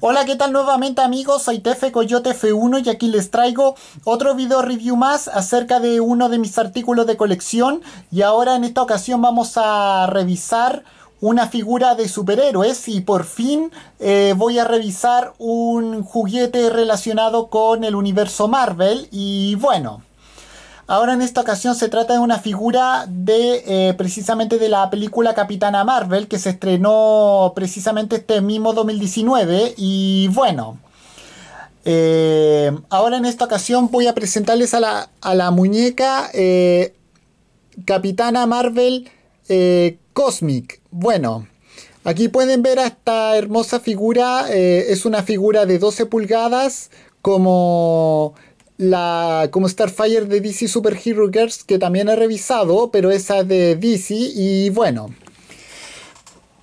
Hola, ¿qué tal nuevamente amigos? Soy Tefe Coyote F1 y aquí les traigo otro video review más acerca de uno de mis artículos de colección y ahora en esta ocasión vamos a revisar una figura de superhéroes y por fin eh, voy a revisar un juguete relacionado con el universo Marvel y bueno, Ahora en esta ocasión se trata de una figura de eh, precisamente de la película Capitana Marvel que se estrenó precisamente este mismo 2019 y bueno. Eh, ahora en esta ocasión voy a presentarles a la, a la muñeca eh, Capitana Marvel Cosmic. Bueno, aquí pueden ver a esta hermosa figura. es una figura de 12 pulgadas como la como Starfire de DC Super Hero Girls que también he revisado, pero esa de DC y bueno.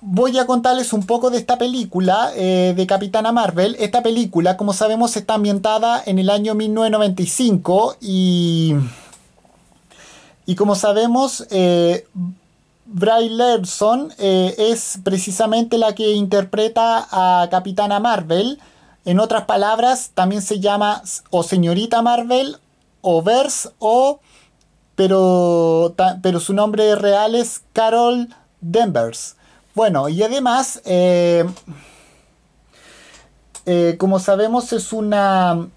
Voy a contarles un poco de esta película eh, de Capitana Marvel. Esta película, como sabemos, está ambientada en el año 1995 y, y como sabemos, eh, Bray Larson eh, es precisamente la que interpreta a Capitana Marvel. En otras palabras, también se llama o señorita Marvel o Verse o... Pero, pero su nombre real es Carol Denvers. Bueno, y además, eh, eh, como sabemos, es una...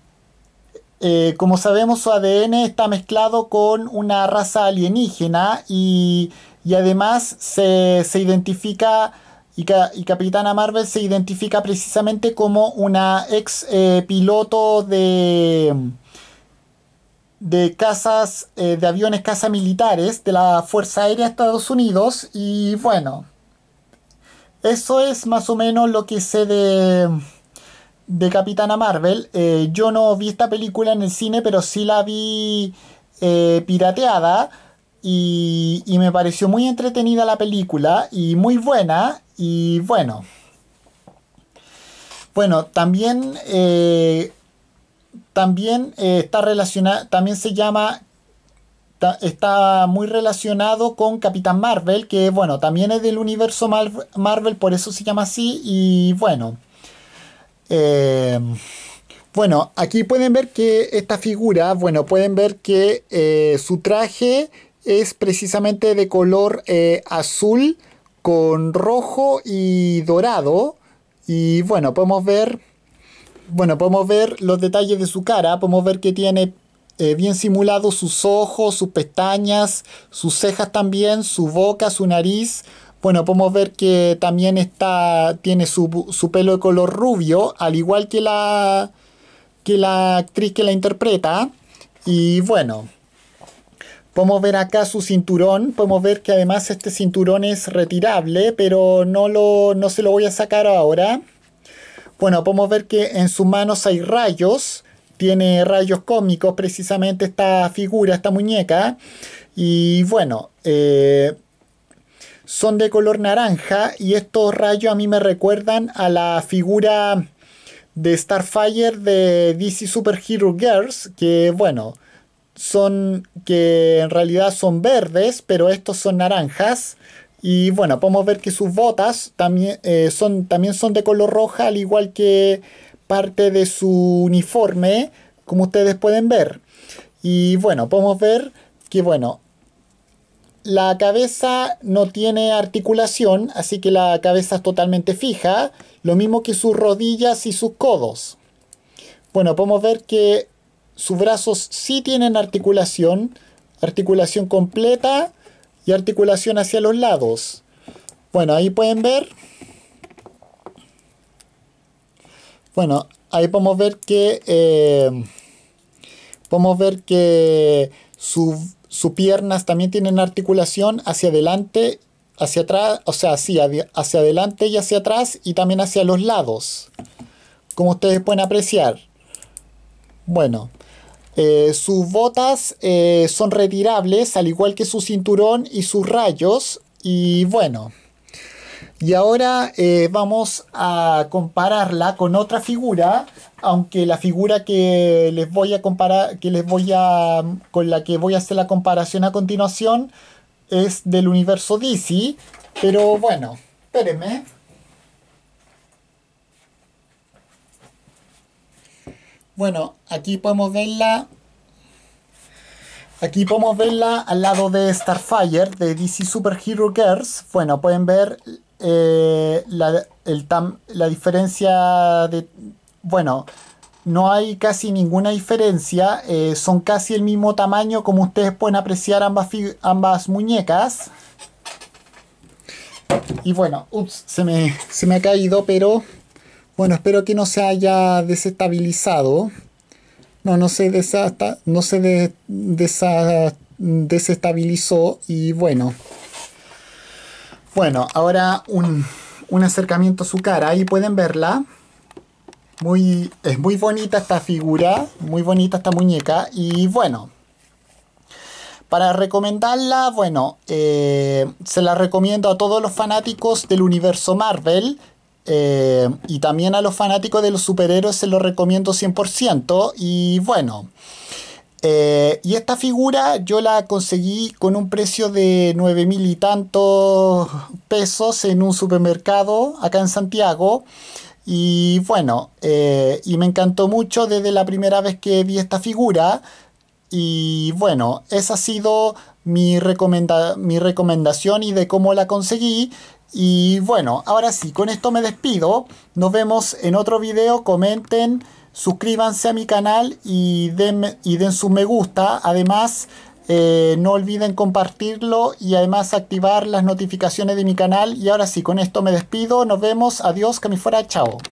Eh, como sabemos, su ADN está mezclado con una raza alienígena y, además se, se identifica y, Capitana Marvel se identifica precisamente como una ex eh, piloto de, de eh, de aviones casa militares de la Fuerza Aérea de Estados Unidos. Y bueno, eso es más o menos lo que sé de, de Capitana Marvel. Eh, yo no vi esta película en el cine, pero sí la vi pirateada. Y, y, me pareció muy entretenida la película y muy buena. Y bueno. Bueno, también, eh, también eh, está relacionado, también se llama, está muy relacionado con Capitán Marvel, que bueno, también es del universo Marvel, por eso se llama así, y bueno. Eh, bueno, aquí pueden ver que esta figura, bueno, pueden ver que su traje es precisamente de color azul, con rojo y dorado. Y bueno, podemos ver. Bueno, podemos ver los detalles de su cara. Podemos ver que tiene eh, bien simulados sus ojos, sus pestañas, sus cejas también, su boca, su nariz. Bueno, podemos ver que también está, tiene su, su pelo de color rubio, al igual que la, que la actriz que la interpreta. Y bueno, Podemos ver acá su cinturón, podemos ver que además este cinturón es retirable, pero no, lo, no se lo voy a sacar ahora. Bueno, podemos ver que en sus manos hay rayos, tiene rayos cómicos precisamente esta figura, esta muñeca. Y bueno, eh, son de color naranja y estos rayos a mí me recuerdan a la figura de Starfire de DC Super Hero Girls, que bueno, son que en realidad son verdes, pero estos son naranjas. Y bueno, podemos ver que sus botas también, eh, son, también son de color roja, al igual que parte de su uniforme, como ustedes pueden ver. Y bueno, podemos ver que bueno, la cabeza no tiene articulación, así que la cabeza es totalmente fija, lo mismo que sus rodillas y sus codos. Bueno, podemos ver que sus brazos sí tienen articulación, articulación completa y articulación hacia los lados. Bueno, ahí pueden ver. Bueno, ahí podemos ver que... Eh, podemos ver que sus piernas también tienen articulación hacia adelante, hacia atrás, o sea, sí, hacia adelante y hacia atrás y también hacia los lados, como ustedes pueden apreciar. Bueno, eh, sus botas eh, son retirables, al igual que su cinturón y sus rayos. Y bueno. Y ahora eh, vamos a compararla con otra figura, aunque la figura que les voy a comparar, que les voy a, con la que voy a hacer la comparación a continuación es del universo DC, pero bueno, espérenme. Bueno, aquí podemos verla. Aquí podemos verla al lado de Starfire de DC Super Hero Girls. Bueno, pueden ver eh, la, diferencia de. Bueno, no hay casi ninguna diferencia, eh, son casi el mismo tamaño como ustedes pueden apreciar ambas, ambas muñecas. Y bueno, ups, se me ha caído, pero bueno, espero que no se haya desestabilizado. No, no se, desasta, no se desestabilizó y bueno. Bueno, ahora un, acercamiento a su cara. Ahí pueden verla. Muy, es muy bonita esta figura, muy bonita esta muñeca. Y bueno, para recomendarla, bueno, eh, se la recomiendo a todos los fanáticos del universo Marvel eh, y también a los fanáticos de los superhéroes se los recomiendo 100%. Y bueno, eh, y esta figura yo la conseguí con un precio de 9 mil y tantos pesos en un supermercado acá en Santiago. Y bueno, eh, y me encantó mucho desde la primera vez que vi esta figura. Y bueno, esa ha sido mi, mi recomendación y de cómo la conseguí. Y bueno, ahora sí, con esto me despido. Nos vemos en otro video. Comenten, suscríbanse a mi canal y den, y den su me gusta. Además, eh, no olviden compartirlo y además activar las notificaciones de mi canal. Y ahora sí, con esto me despido. Nos vemos. Adiós, que me fuera. Chao.